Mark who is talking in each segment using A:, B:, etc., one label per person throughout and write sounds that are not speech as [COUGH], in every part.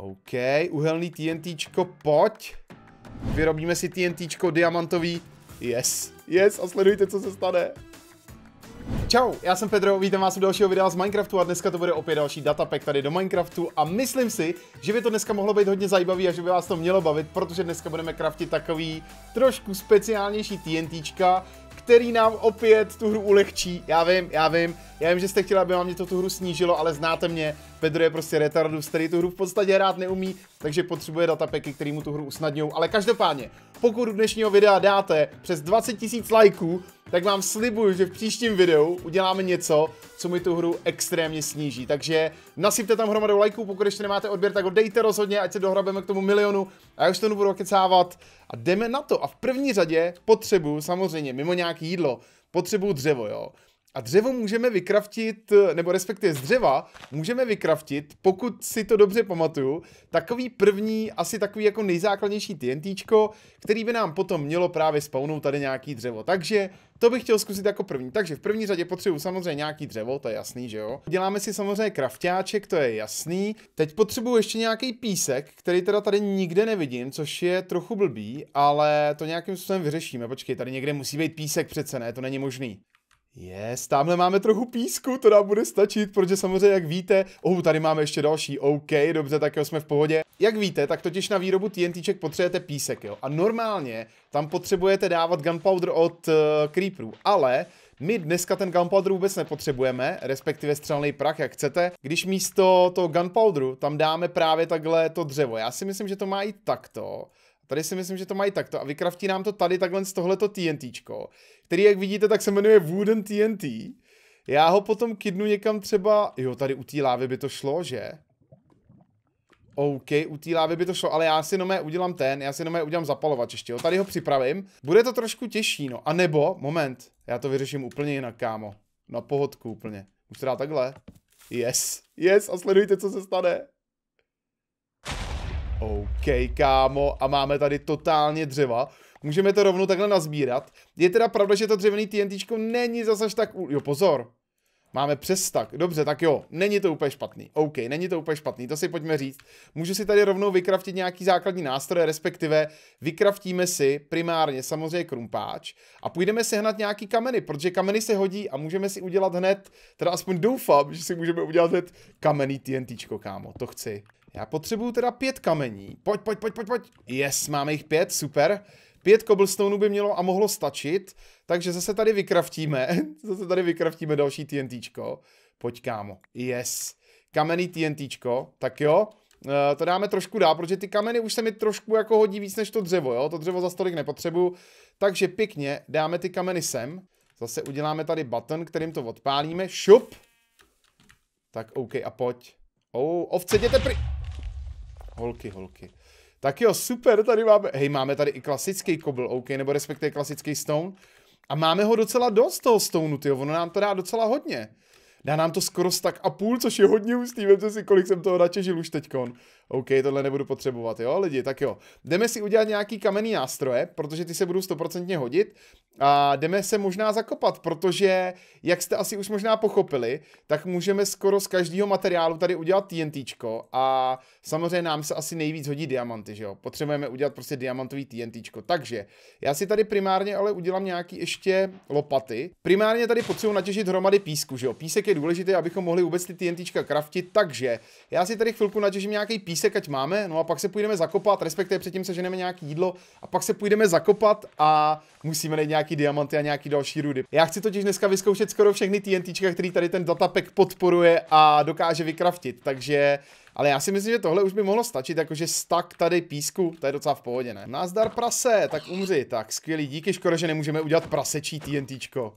A: OK, uhelný TNTčko, pojď. Vyrobíme si TNTčko diamantový. Yes, yes a sledujte, co se stane. Čau, já jsem Pedro, vítám vás u dalšího videa z Minecraftu a dneska to bude opět další datapack tady do Minecraftu a myslím si, že by to dneska mohlo být hodně zajímavý a že by vás to mělo bavit, protože dneska budeme craftit takový trošku speciálnější TNTčka, který nám opět tu hru ulehčí. Já vím, já vím, já vím, že jste chtěli, aby vám mě to tu hru snížilo, ale znáte mě, Pedro je prostě retardus, který tu hru v podstatě rád neumí, takže potřebuje datapeky, který mu tu hru usnadňují. Ale každopádně, pokud dnešního videa dáte přes 20 000 lajků, tak vám slibuju, že v příštím videu uděláme něco, co mi tu hru extrémně sníží. Takže nasypte tam hromadou lajků, pokud ještě nemáte odběr, tak ho dejte rozhodně, ať se dohrabeme k tomu milionu. A já už to nebudu kecávat. a jdeme na to. A v první řadě potřebuju samozřejmě, mimo nějaký jídlo, potřebuju dřevo, jo. A dřevo můžeme vykraftit, nebo respektive z dřeva můžeme vykraftit, pokud si to dobře pamatuju, takový první, asi takový jako nejzákladnější TNT, který by nám potom mělo právě spawnout tady nějaký dřevo. Takže to bych chtěl zkusit jako první. Takže v první řadě potřebuju samozřejmě nějaký dřevo, to je jasný, že jo. Děláme si samozřejmě kraftáček, to je jasný. Teď potřebuju ještě nějaký písek, který teda tady nikde nevidím, což je trochu blbý, ale to nějakým způsobem vyřešíme. Počkej, tady někde musí být písek přece, ne? To není možný. Yes, tamhle máme trochu písku, to nám bude stačit, protože samozřejmě, jak víte, oh, tady máme ještě další, OK, dobře, tak jo, jsme v pohodě. Jak víte, tak totiž na výrobu TNTček potřebujete písek, jo, a normálně tam potřebujete dávat gunpowder od uh, eh, creeperů, ale my dneska ten gunpowder vůbec nepotřebujeme, respektive střelný prach, jak chcete, když místo toho gunpowderu tam dáme právě takhle to dřevo. Já si myslím, že to má i takto Tady si myslím, že to mají takto a vykraftí nám to tady takhle z tohleto čko, který, jak vidíte, tak se jmenuje Wooden TNT. Já ho potom kidnu někam třeba, jo, tady u té lávy by to šlo, že? OK, u té lávy by to šlo, ale já si nomé udělám ten, já si nomé udělám zapalovač ještě, jo, tady ho připravím. Bude to trošku těžší, no, a nebo, moment, já to vyřeším úplně jinak, kámo. Na pohodku úplně. Už se dá takhle. Yes, yes, a sledujte, co se stane. OK, kámo, a máme tady totálně dřeva. Můžeme to rovnou takhle nazbírat. Je teda pravda, že to dřevěný TNT není zase tak... U... Jo, pozor. Máme přes tak. Dobře, tak jo, není to úplně špatný. OK, není to úplně špatný, to si pojďme říct. Můžu si tady rovnou vykraftit nějaký základní nástroje, respektive vykraftíme si primárně samozřejmě krumpáč a půjdeme si hnat nějaký kameny, protože kameny se hodí a můžeme si udělat hned, teda aspoň doufám, že si můžeme udělat hned kamenný TNT, kámo, to chci. Já potřebuju teda pět kamení. Pojď, pojď, pojď, pojď, pojď. Yes, máme jich pět, super. Pět cobblestoneů by mělo a mohlo stačit, takže zase tady vykraftíme, [LAUGHS] zase tady vykraftíme další TNTčko. Pojď, kámo. Yes. Kamenný TNTčko, tak jo. Eh, to dáme trošku dál, protože ty kameny už se mi trošku jako hodí víc než to dřevo, jo. To dřevo za tolik nepotřebuju. Takže pěkně dáme ty kameny sem. Zase uděláme tady button, kterým to odpálíme. Šup. Tak OK, a pojď. Oh, ovce, jděte pryč. Holky, holky. Tak jo, super, tady máme, hej, máme tady i klasický kobl, OK, nebo respektive klasický stone. A máme ho docela dost toho stonu, tyjo, ono nám to dá docela hodně. Dá nám to skoro tak a půl, což je hodně hustý, vemte si, kolik jsem toho načežil už teďkon. OK, tohle nebudu potřebovat, jo, lidi, tak jo. Jdeme si udělat nějaký kamenný nástroje, protože ty se budou stoprocentně hodit a jdeme se možná zakopat, protože, jak jste asi už možná pochopili, tak můžeme skoro z každého materiálu tady udělat TNTčko a samozřejmě nám se asi nejvíc hodí diamanty, že jo. Potřebujeme udělat prostě diamantový TNTčko, takže já si tady primárně ale udělám nějaký ještě lopaty. Primárně tady potřebuji natěžit hromady písku, že jo. Písek je důležitý, abychom mohli vůbec ty TNTčka kraftit, takže já si tady chvilku natěžím nějaký písek, písek, ať máme, no a pak se půjdeme zakopat, respektive předtím se ženeme nějaký jídlo a pak se půjdeme zakopat a musíme najít nějaký diamanty a nějaký další rudy. Já chci totiž dneska vyzkoušet skoro všechny TNT, který tady ten datapack podporuje a dokáže vykraftit, takže ale já si myslím, že tohle už by mohlo stačit, jakože stak tady písku, to je docela v pohodě, ne? Nazdar prase, tak umři, tak skvělý, díky, škoda, že nemůžeme udělat prasečí TNTčko.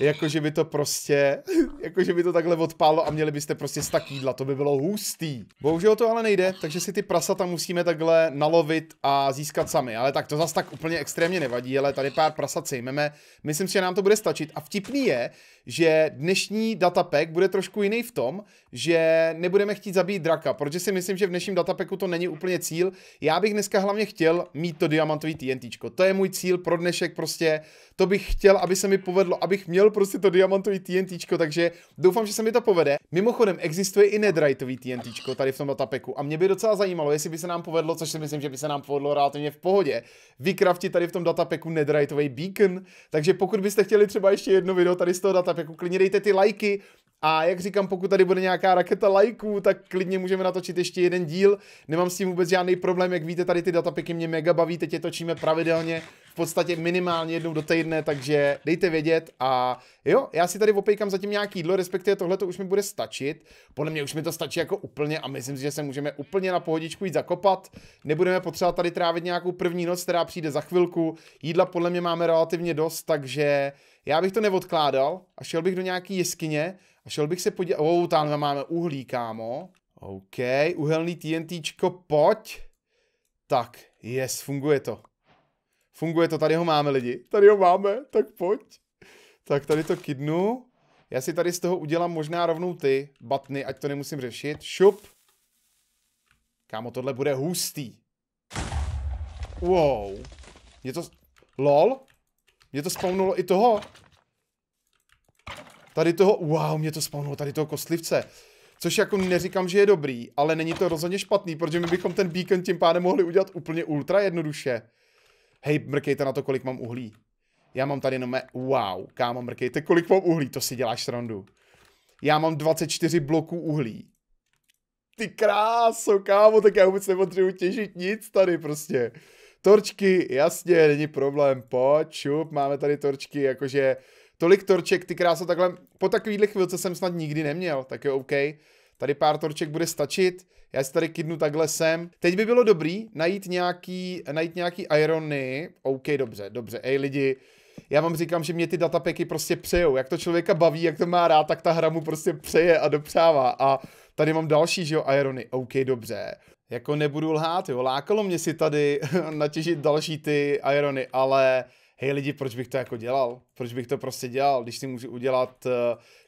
A: Jakože by to prostě, [LAUGHS] jakože by to takhle odpálo a měli byste prostě stak jídla, to by bylo hustý. Bohužel to ale nejde, takže si ty prasata musíme takhle nalovit a získat sami, ale tak to zas tak úplně extrémně nevadí, ale tady pár prasat sejmeme, myslím si, že nám to bude stačit a vtipný je, že dnešní datapack bude trošku jiný v tom, že nebudeme chtít zabít draka, protože si myslím, že v dnešním datapacku to není úplně cíl. Já bych dneska hlavně chtěl mít to diamantový TNT. To je můj cíl pro dnešek prostě. To bych chtěl, aby se mi povedlo, abych měl prostě to diamantový TNT, takže doufám, že se mi to povede. Mimochodem, existuje i nedrajtový TNT tady v tom datapacku a mě by docela zajímalo, jestli by se nám povedlo, což si myslím, že by se nám povedlo relativně v pohodě, vykraftit tady v tom datapeku nedrajtový beacon. Takže pokud byste chtěli třeba ještě jedno video tady z toho data tak jako klidně dejte ty lajky, a jak říkám, pokud tady bude nějaká raketa lajků, tak klidně můžeme natočit ještě jeden díl. Nemám s tím vůbec žádný problém, jak víte, tady ty datapiky mě mega baví, teď je točíme pravidelně, v podstatě minimálně jednou do týdne, takže dejte vědět. A jo, já si tady opejkám zatím nějaký jídlo, respektive tohle to už mi bude stačit. Podle mě už mi to stačí jako úplně a myslím si, že se můžeme úplně na pohodičku jít zakopat. Nebudeme potřebovat tady trávit nějakou první noc, která přijde za chvilku. Jídla podle mě máme relativně dost, takže já bych to neodkládal a šel bych do nějaký jeskyně a šel bych se podívat. Oh, tam máme uhlí, kámo. OK, uhelný TNTčko, pojď. Tak, yes, funguje to. Funguje to, tady ho máme lidi. Tady ho máme, tak pojď. Tak tady to kidnu. Já si tady z toho udělám možná rovnou ty batny, ať to nemusím řešit. Šup. Kámo, tohle bude hustý. Wow. Je to... LOL? Mě to spawnulo i toho. Tady toho, wow, mě to spawnulo tady toho kostlivce. Což jako neříkám, že je dobrý, ale není to rozhodně špatný, protože my bychom ten beacon tím pádem mohli udělat úplně ultra jednoduše. Hej, mrkejte na to, kolik mám uhlí. Já mám tady jenom, wow, kámo, mrkejte, kolik mám uhlí, to si děláš srandu. Já mám 24 bloků uhlí. Ty kráso, kámo, tak já vůbec nepotřebuji těžit nic tady prostě. Torčky, jasně, není problém, pojď, šup, máme tady torčky, jakože tolik torček, ty krása takhle, po takovýhle chvilce jsem snad nikdy neměl, tak je OK. Tady pár torček bude stačit, já si tady kidnu takhle sem. Teď by bylo dobrý najít nějaký, najít nějaký irony, OK, dobře, dobře, ej lidi, já vám říkám, že mě ty datapeky prostě přejou, jak to člověka baví, jak to má rád, tak ta hra mu prostě přeje a dopřává a tady mám další, že jo, irony, OK, dobře jako nebudu lhát, jo, lákalo mě si tady [LAUGHS] natěžit další ty irony, ale hej lidi, proč bych to jako dělal? Proč bych to prostě dělal, když si můžu udělat eh,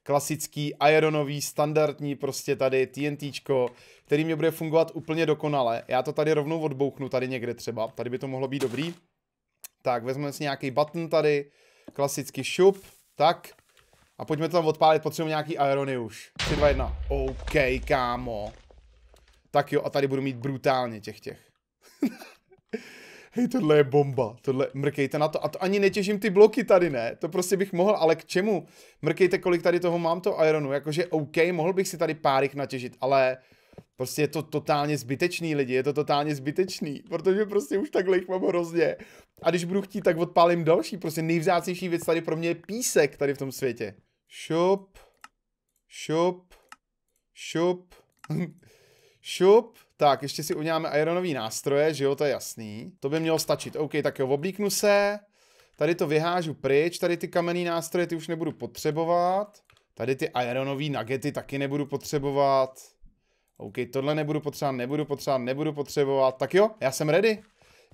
A: klasický ironový, standardní prostě tady TNTčko, který mě bude fungovat úplně dokonale. Já to tady rovnou odbouchnu tady někde třeba, tady by to mohlo být dobrý. Tak, vezmeme si nějaký button tady, klasický šup, tak. A pojďme to tam odpálit, potřebujeme nějaký irony už. 3, 2, 1. OK, kámo. Tak jo, a tady budu mít brutálně těch těch. [LAUGHS] hej, tohle je bomba, tohle, mrkejte na to. A to ani netěžím ty bloky tady, ne? To prostě bych mohl, ale k čemu? Mrkejte, kolik tady toho mám, to Ironu, jakože OK, mohl bych si tady pár jich natěžit, ale prostě je to totálně zbytečný, lidi, je to totálně zbytečný, protože prostě už takhle jich mám hrozně. A když budu chtít, tak odpálím další, prostě nejvzácnější věc tady pro mě je písek tady v tom světě. Šup, šup, šup šup, tak ještě si uděláme ironový nástroje, že jo, to je jasný. To by mělo stačit. OK, tak jo, oblíknu se, tady to vyhážu pryč, tady ty kamenný nástroje ty už nebudu potřebovat. Tady ty ironový nagety taky nebudu potřebovat. OK, tohle nebudu potřebovat, nebudu potřebovat, nebudu potřebovat. Tak jo, já jsem ready.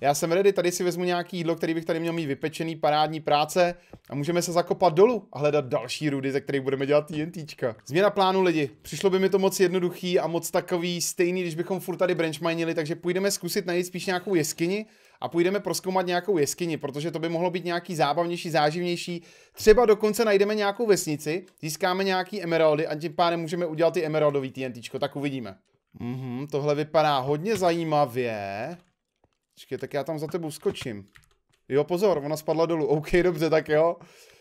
A: Já jsem ready, tady si vezmu nějaký jídlo, který bych tady měl mít vypečený, parádní práce a můžeme se zakopat dolů a hledat další rudy, ze kterých budeme dělat TNTčka. Změna plánu lidi. Přišlo by mi to moc jednoduchý a moc takový stejný, když bychom furt tady branchminili, takže půjdeme zkusit najít spíš nějakou jeskyni, a půjdeme proskoumat nějakou jeskyni, protože to by mohlo být nějaký zábavnější, záživnější. Třeba dokonce najdeme nějakou vesnici, získáme nějaký emeraldy a tím pádem můžeme udělat i emeraldový TNT, tak uvidíme. Mhm, tohle vypadá hodně zajímavě. Počkej, tak já tam za tebou skočím. Jo, pozor, ona spadla dolů. [LAUGHS] OK, dobře, tak jo.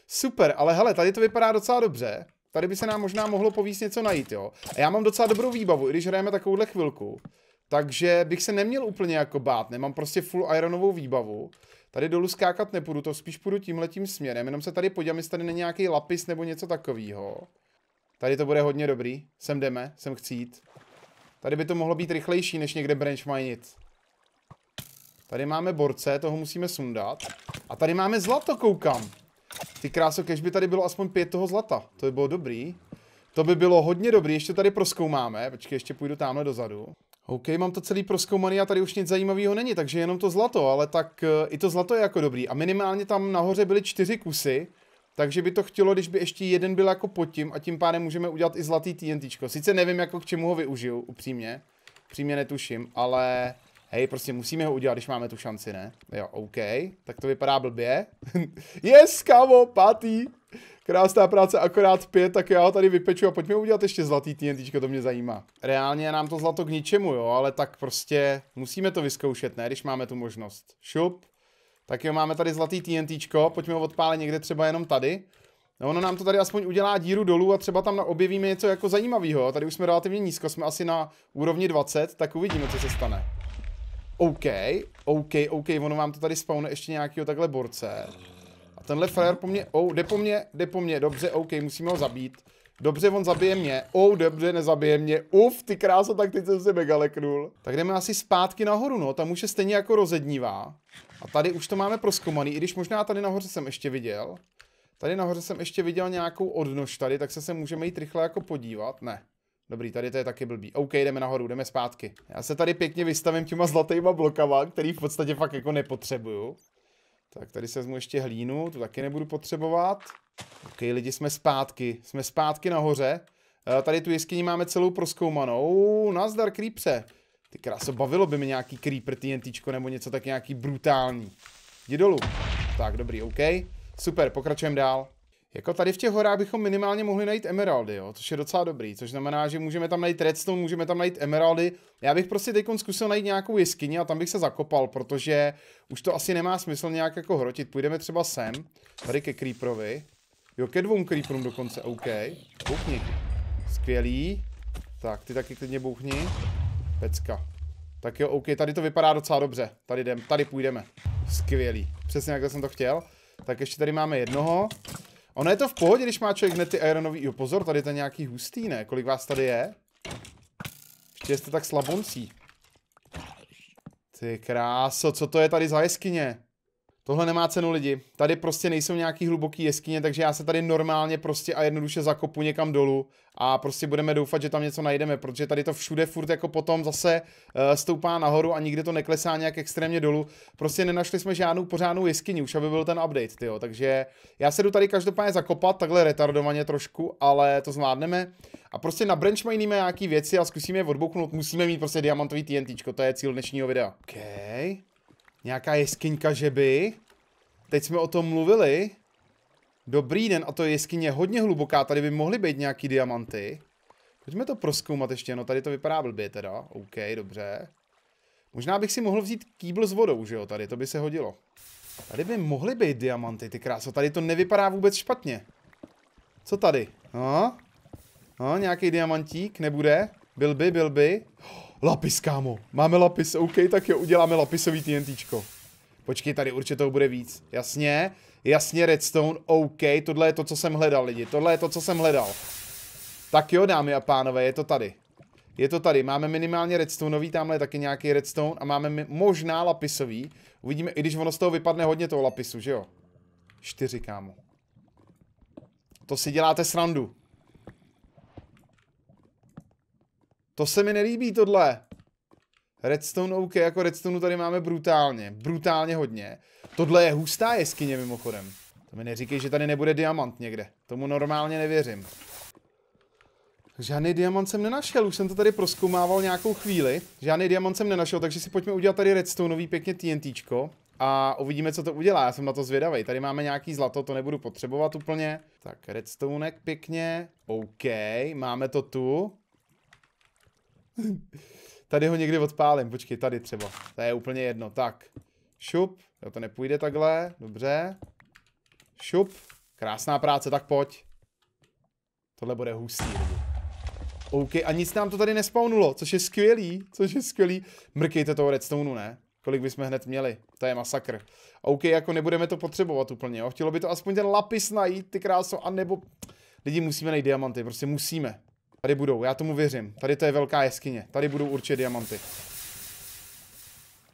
A: Super, ale hele, tady to vypadá docela dobře. Tady by se nám možná mohlo povíst něco najít, jo. A já mám docela dobrou výbavu, i když hrajeme takovouhle chvilku. Takže bych se neměl úplně jako bát, nemám prostě full ironovou výbavu. Tady dolů skákat nepůjdu, to spíš půjdu tímhletím směrem, jenom se tady podívám, jestli tady není nějaký lapis nebo něco takového. Tady to bude hodně dobrý, sem jdeme, sem chci jít. Tady by to mohlo být rychlejší, než někde branch minit. Tady máme borce, toho musíme sundat. A tady máme zlato, koukám. Ty kráso, kež by tady bylo aspoň pět toho zlata. To by bylo dobrý. To by bylo hodně dobrý, ještě tady proskoumáme. Počkej, ještě půjdu tamhle dozadu. OK, mám to celý proskoumaný a tady už nic zajímavého není, takže jenom to zlato, ale tak eh, i to zlato je jako dobrý. A minimálně tam nahoře byly čtyři kusy, takže by to chtělo, když by ještě jeden byl jako pod tím a tím pádem můžeme udělat i zlatý TNT. Sice nevím, jako k čemu ho využiju, upřímně. Upřímně netuším, ale hej, prostě musíme ho udělat, když máme tu šanci, ne? Jo, OK, tak to vypadá blbě. [LAUGHS] yes, kamo, pátý. Krásná práce, akorát pět, tak já ho tady vypeču a pojďme udělat ještě zlatý TNT, to mě zajímá. Reálně nám to zlato k ničemu, jo, ale tak prostě musíme to vyzkoušet, ne, když máme tu možnost. Šup. Tak jo, máme tady zlatý TNT, pojďme ho odpálit někde třeba jenom tady. No ono nám to tady aspoň udělá díru dolů a třeba tam objevíme něco jako zajímavého. Tady už jsme relativně nízko, jsme asi na úrovni 20, tak uvidíme, co se stane. OK, OK, OK, ono vám to tady spawne ještě nějakýho takhle borce. A tenhle frajer po mně, oh, jde po mně, jde po mně, dobře, OK, musíme ho zabít. Dobře, on zabije mě. Oh, dobře, nezabije mě. Uf, ty krása, tak teď jsem se mega leknul. Tak jdeme asi zpátky nahoru, no. Tam už je stejně jako rozednívá. A tady už to máme proskomaný, i když možná tady nahoře jsem ještě viděl. Tady nahoře jsem ještě viděl nějakou odnož tady, tak se sem můžeme jít rychle jako podívat. Ne. Dobrý, tady to je taky blbý. OK, jdeme nahoru, jdeme zpátky. Já se tady pěkně vystavím těma zlatýma blokama, který v podstatě fakt jako nepotřebuju. Tak tady se vezmu ještě hlínu, tu taky nebudu potřebovat. OK, lidi, jsme zpátky. Jsme zpátky nahoře. Eh, tady tu jeskyni máme celou proskoumanou. Nazdar, creepře. Ty kráso, bavilo by mi nějaký creeper TNT nebo něco tak nějaký brutální. Jdi dolů. Tak, dobrý, OK. Super, pokračujeme dál. Jako tady v těch horách bychom minimálně mohli najít emeraldy, jo, což je docela dobrý, což znamená, že můžeme tam najít redstone, můžeme tam najít emeraldy. Já bych prostě teď zkusil najít nějakou jeskyni a tam bych se zakopal, protože už to asi nemá smysl nějak jako hrotit. Půjdeme třeba sem, tady ke creeperovi. Jo, ke dvou creeperům dokonce, OK. Bouchni. Skvělý. Tak, ty taky klidně bouchni. Pecka. Tak jo, OK, tady to vypadá docela dobře. Tady jdem, tady půjdeme. Skvělý. Přesně jak jsem to chtěl. Tak ještě tady máme jednoho. Ono je to v pohodě, když má člověk hned ty ironový... Jo, pozor, tady je nějaký hustý, ne? Kolik vás tady je? Ještě jste tak slaboncí. Ty kráso, co to je tady za jeskyně? Tohle nemá cenu lidi. Tady prostě nejsou nějaký hluboký jeskyně, takže já se tady normálně prostě a jednoduše zakopu někam dolů a prostě budeme doufat, že tam něco najdeme, protože tady to všude furt jako potom zase uh, stoupá nahoru a nikde to neklesá nějak extrémně dolů. Prostě nenašli jsme žádnou pořádnou jeskyni, už aby byl ten update, tyjo. Takže já se jdu tady každopádně zakopat, takhle retardovaně trošku, ale to zvládneme. A prostě na branch mají nějaký věci a zkusíme je odbouknout. Musíme mít prostě diamantový TNT, to je cíl dnešního videa. Okay. Nějaká jeskyňka by? Teď jsme o tom mluvili. Dobrý den, a to jeskyně hodně hluboká, tady by mohly být nějaký diamanty. Pojďme to proskoumat ještě, no tady to vypadá blbě teda. OK, dobře. Možná bych si mohl vzít kýbl s vodou, že jo, tady to by se hodilo. Tady by mohly být diamanty, ty kráso, tady to nevypadá vůbec špatně. Co tady? No, no nějaký diamantík, nebude? Byl by, byl by. Oh. Lapis, kámo. Máme lapis, OK, tak jo, uděláme lapisový TNTčko. Počkej, tady určitě toho bude víc. Jasně, jasně, redstone, OK, tohle je to, co jsem hledal, lidi. Tohle je to, co jsem hledal. Tak jo, dámy a pánové, je to tady. Je to tady, máme minimálně redstoneový, tamhle je taky nějaký redstone a máme možná lapisový. Uvidíme, i když ono z toho vypadne hodně toho lapisu, že jo? Čtyři, kámo. To si děláte srandu. To se mi nelíbí tohle. Redstone OK, jako redstone tady máme brutálně, brutálně hodně. Tohle je hustá jeskyně mimochodem. To mi neříkej, že tady nebude diamant někde. Tomu normálně nevěřím. Žádný diamant jsem nenašel, už jsem to tady proskoumával nějakou chvíli. Žádný diamant jsem nenašel, takže si pojďme udělat tady redstoneový pěkně TNTčko. A uvidíme, co to udělá, já jsem na to zvědavý. Tady máme nějaký zlato, to nebudu potřebovat úplně. Tak, redstonek pěkně. OK, máme to tu tady ho někdy odpálím, počkej, tady třeba. To je úplně jedno, tak. Šup, jo to nepůjde takhle, dobře. Šup, krásná práce, tak pojď. Tohle bude hustý. OK, a nic nám to tady nespawnulo, což je skvělý, což je skvělý. Mrkejte toho redstoneu, ne? Kolik bychom hned měli, to je masakr. OK, jako nebudeme to potřebovat úplně, jo? Chtělo by to aspoň ten lapis najít, ty kráso, anebo... Lidi, musíme najít diamanty, prostě musíme. Tady budou, já tomu věřím. Tady to je velká jeskyně. Tady budou určitě diamanty.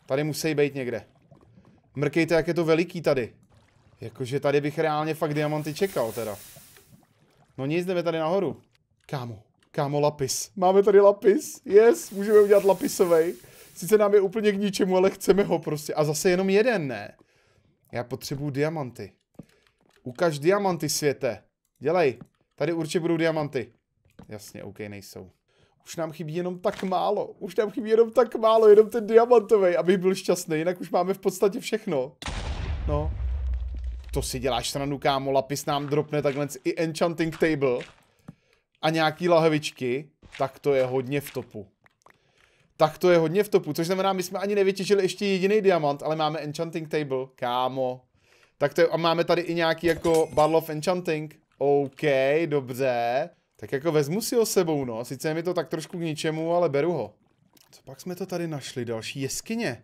A: Tady musí být někde. Mrkejte, jak je to veliký tady. Jakože tady bych reálně fakt diamanty čekal teda. No nic, jdeme tady nahoru. Kámo, kámo, lapis. Máme tady lapis. Yes, můžeme udělat lapisovej. Sice nám je úplně k ničemu, ale chceme ho prostě. A zase jenom jeden, ne? Já potřebuju diamanty. Ukaž diamanty, světe. Dělej. Tady určitě budou diamanty. Jasně, OK, nejsou. Už nám chybí jenom tak málo. Už nám chybí jenom tak málo, jenom ten diamantový, aby byl šťastný, jinak už máme v podstatě všechno. No. To si děláš srandu, kámo, lapis nám dropne takhle i enchanting table. A nějaký lahvičky, tak to je hodně v topu. Tak to je hodně v topu, což znamená, my jsme ani nevytěžili ještě jediný diamant, ale máme enchanting table, kámo. Tak to je, a máme tady i nějaký jako Barlow Enchanting. OK, dobře. Tak jako vezmu si ho sebou, no. Sice je mi to tak trošku k ničemu, ale beru ho. Co pak jsme to tady našli? Další jeskyně.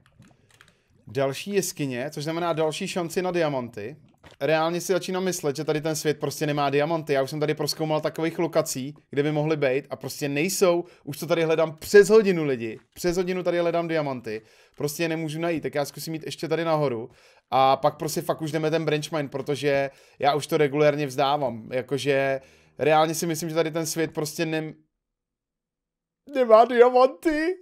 A: Další jeskyně, což znamená další šanci na diamanty. Reálně si začínám myslet, že tady ten svět prostě nemá diamanty. Já už jsem tady proskoumal takových lokací, kde by mohly být a prostě nejsou. Už to tady hledám přes hodinu lidi. Přes hodinu tady hledám diamanty. Prostě je nemůžu najít, tak já zkusím jít ještě tady nahoru. A pak prostě fakt už jdeme ten branchmine, protože já už to regulérně vzdávám. Jakože reálně si myslím, že tady ten svět prostě nem nemá diamanty.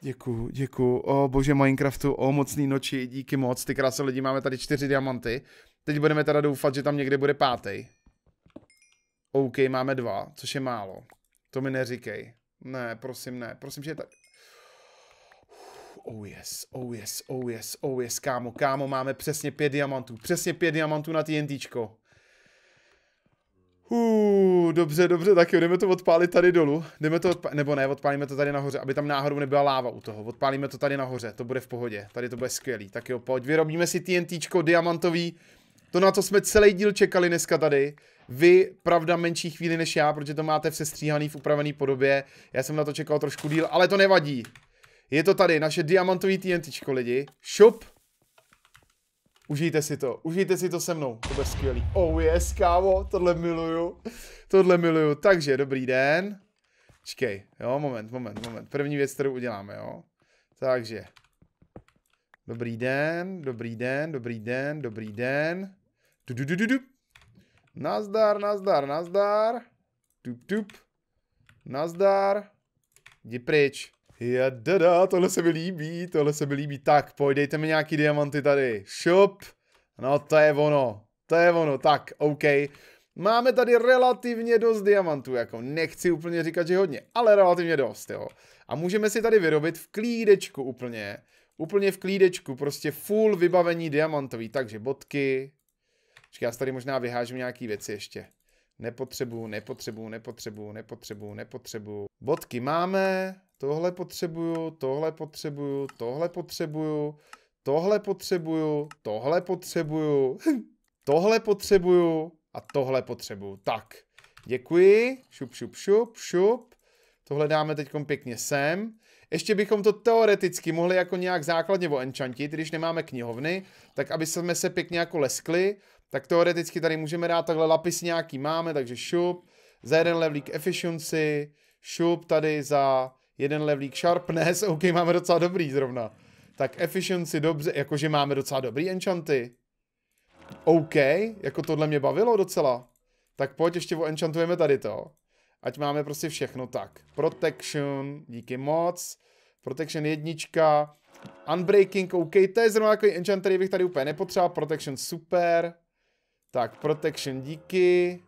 A: Děkuju, děkuju. O bože Minecraftu, o mocný noči, díky moc. Ty krásy lidi, máme tady čtyři diamanty. Teď budeme teda doufat, že tam někde bude pátý. OK, máme dva, což je málo. To mi neříkej. Ne, prosím, ne. Prosím, že je tak... Oh yes, oh yes, oh yes, oh yes, kámo, kámo, máme přesně pět diamantů. Přesně pět diamantů na TNTčko. Hů, dobře, dobře, tak jo, jdeme to odpálit tady dolů. Jdeme to odpálit, nebo ne, odpálíme to tady nahoře, aby tam náhodou nebyla láva u toho. Odpálíme to tady nahoře, to bude v pohodě, tady to bude skvělý. Tak jo, pojď, vyrobíme si TNT diamantový. To, na co jsme celý díl čekali dneska tady. Vy, pravda, menší chvíli než já, protože to máte vše stříhaný v upravený podobě. Já jsem na to čekal trošku díl, ale to nevadí. Je to tady, naše diamantový TNT, lidi. Šup, Užijte si to, užijte si to se mnou, to bude skvělý. Oh yes, kámo, tohle miluju, tohle miluju. Takže, dobrý den. Čkej, jo, moment, moment, moment. První věc, kterou uděláme, jo. Takže. Dobrý den, dobrý den, dobrý den, dobrý den. Du, du, du, du, du. Nazdar, nazdar, nazdar. Tup tup. Nazdar. Jdi pryč dada, tohle se mi líbí, tohle se mi líbí. Tak, Pojďte mi nějaký diamanty tady. Šup. No to je ono, to je ono, tak, OK. Máme tady relativně dost diamantů, jako nechci úplně říkat, že hodně, ale relativně dost, jo. A můžeme si tady vyrobit v klídečku úplně, úplně v klídečku, prostě full vybavení diamantový, takže bodky. Počkej, já tady možná vyhážu nějaký věci ještě. Nepotřebuju, nepotřebuju, nepotřebuju, nepotřebuju, nepotřebuju. Bodky máme, tohle potřebuju, tohle potřebuju, tohle potřebuju, tohle potřebuju, tohle potřebuju, [LAUGHS] tohle potřebuju a tohle potřebuju. Tak, děkuji, šup, šup, šup, šup. Tohle dáme teď pěkně sem. Ještě bychom to teoreticky mohli jako nějak základně oenchantit, když nemáme knihovny, tak aby jsme se pěkně jako leskli, tak teoreticky tady můžeme dát takhle lapis nějaký máme, takže šup, za jeden levlík efficiency, šup tady za jeden levlík sharpness, OK, máme docela dobrý zrovna. Tak efficiency dobře, jakože máme docela dobrý enchanty. OK, jako tohle mě bavilo docela. Tak pojď ještě enchantujeme tady to. Ať máme prostě všechno tak. Protection, díky moc. Protection jednička. Unbreaking, OK, to je zrovna takový enchant, který bych tady úplně nepotřeboval. Protection, super. Tak, protection, díky.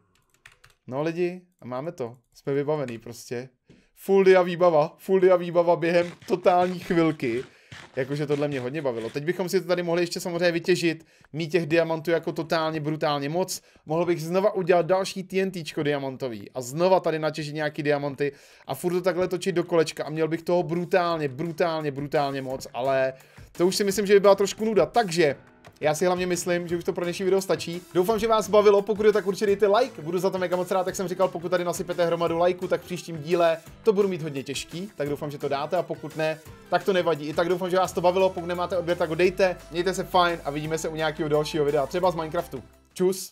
A: No lidi, a máme to. Jsme vybavený prostě full dia výbava, full dia výbava během totální chvilky. Jakože tohle mě hodně bavilo. Teď bychom si to tady mohli ještě samozřejmě vytěžit, mít těch diamantů jako totálně brutálně moc. Mohl bych znova udělat další TNT diamantový a znova tady natěžit nějaký diamanty a furt to takhle točit do kolečka a měl bych toho brutálně, brutálně, brutálně moc, ale to už si myslím, že by byla trošku nuda. Takže já si hlavně myslím, že už to pro dnešní video stačí. Doufám, že vás bavilo, pokud je tak určitě dejte like, budu za to mega moc rád, tak jsem říkal, pokud tady nasypete hromadu lajku, tak v příštím díle to budu mít hodně těžký, tak doufám, že to dáte a pokud ne, tak to nevadí. I tak doufám, že vás to bavilo, pokud nemáte odběr, tak ho dejte, mějte se fajn a vidíme se u nějakého dalšího videa, třeba z Minecraftu. Čus!